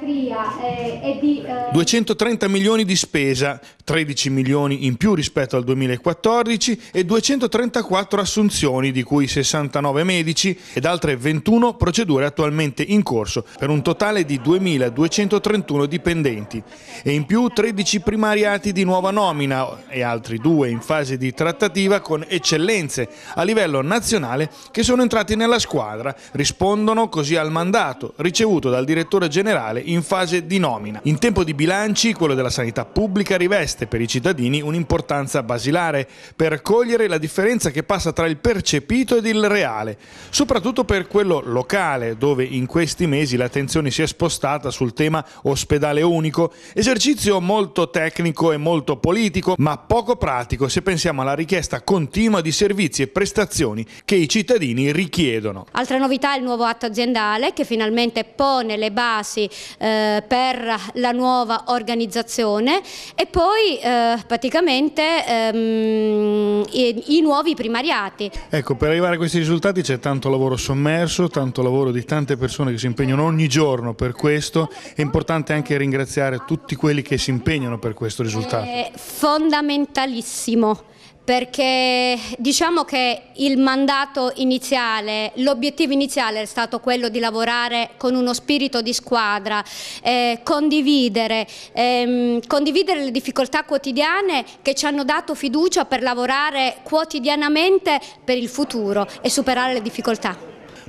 pediatria è eh, di... 230 eh, milioni di spesa, 13 milioni in più rispetto al 2014 e 234 assunzioni, di cui 69 medici ed altre 21 procedure attualmente in corso, per un totale di 2.231 dipendenti. E in più 13 primariati di nuova nomina e altri due in fase di trattativa con eccellenze a livello nazionale che sono entrati nella squadra, rispondono così al mandato ricevuto dal direttore generale in fase di nomina. In tempo di bilanci, quello della sanità pubblica riveste per i cittadini un'importanza basilare per cogliere la differenza che passa tra il percepito ed il reale, soprattutto per quello locale, dove in questi mesi l'attenzione si è spostata sul tema ospedale unico, esercizio molto tecnico e molto politico, ma poco pratico se pensiamo alla richiesta continua di servizi e prestazioni che i cittadini richiedono. Altra novità è il nuovo atto aziendale che finalmente pone le basi eh, per la nuova organizzazione e poi eh, praticamente ehm, i, i, nuovi primariati. Ecco, per arrivare a questi risultati c'è tanto lavoro sommerso, tanto lavoro di tante persone che si impegnano ogni giorno per questo, è importante anche ringraziare tutti quelli che si impegnano per questo risultato. È fondamentalissimo perché diciamo che il mandato iniziale, l'obiettivo iniziale è stato quello di lavorare con uno spirito di squadra, eh, condividere, ehm, condividere le difficoltà quotidiane che ci hanno dato fiducia per lavorare quotidianamente per il futuro e superare le difficoltà.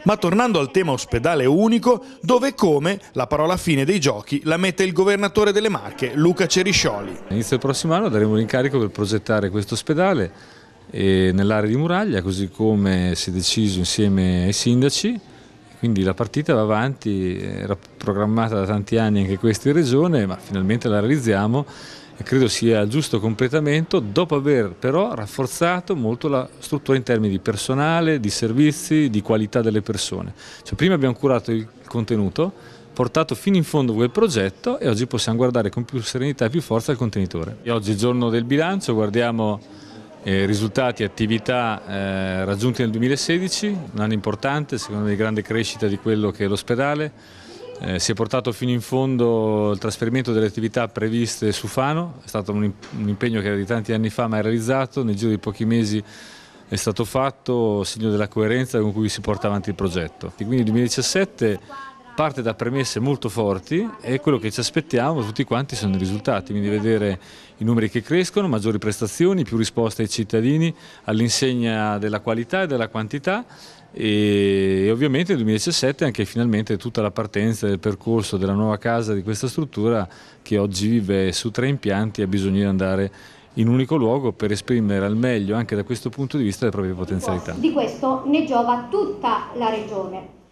Ma tornando al tema ospedale unico, dove e come la parola fine dei giochi la mette il governatore delle Marche, Luca Ceriscioli. Inizio del prossimo anno daremo l'incarico per progettare questo ospedale eh, nell'area di Muraglia, così come si è deciso insieme ai sindaci quindi la partita va avanti, era programmata da tanti anni anche questa in regione, ma finalmente la realizziamo e credo sia il giusto completamento dopo aver però rafforzato molto la struttura in termini di personale, di servizi, di qualità delle persone. Cioè, prima abbiamo curato il contenuto, portato fino in fondo quel progetto e oggi possiamo guardare con più serenità e più forza il contenitore. E oggi giorno del bilancio, guardiamo eh, risultati e attività eh, raggiunti nel 2016, un anno importante, secondo me di grande crescita di quello che è l'ospedale. Eh, si è portato fino in fondo il trasferimento delle attività previste su Fano, è stato un, un impegno che era di tanti anni fa mai realizzato, nel giro di pochi mesi è stato fatto segno della coerenza con cui si porta avanti il progetto. E quindi il 2017 parte da premesse molto forti e quello che ci aspettiamo tutti quanti sono i risultati, quindi vedere i numeri che crescono, maggiori prestazioni, più risposte ai cittadini all'insegna della qualità e della quantità e ovviamente nel 2017 anche finalmente tutta la partenza del percorso della nuova casa di questa struttura che oggi vive su tre impianti e ha bisogno di andare in un unico luogo per esprimere al meglio anche da questo punto di vista le proprie potenzialità. Di questo ne giova tutta la regione.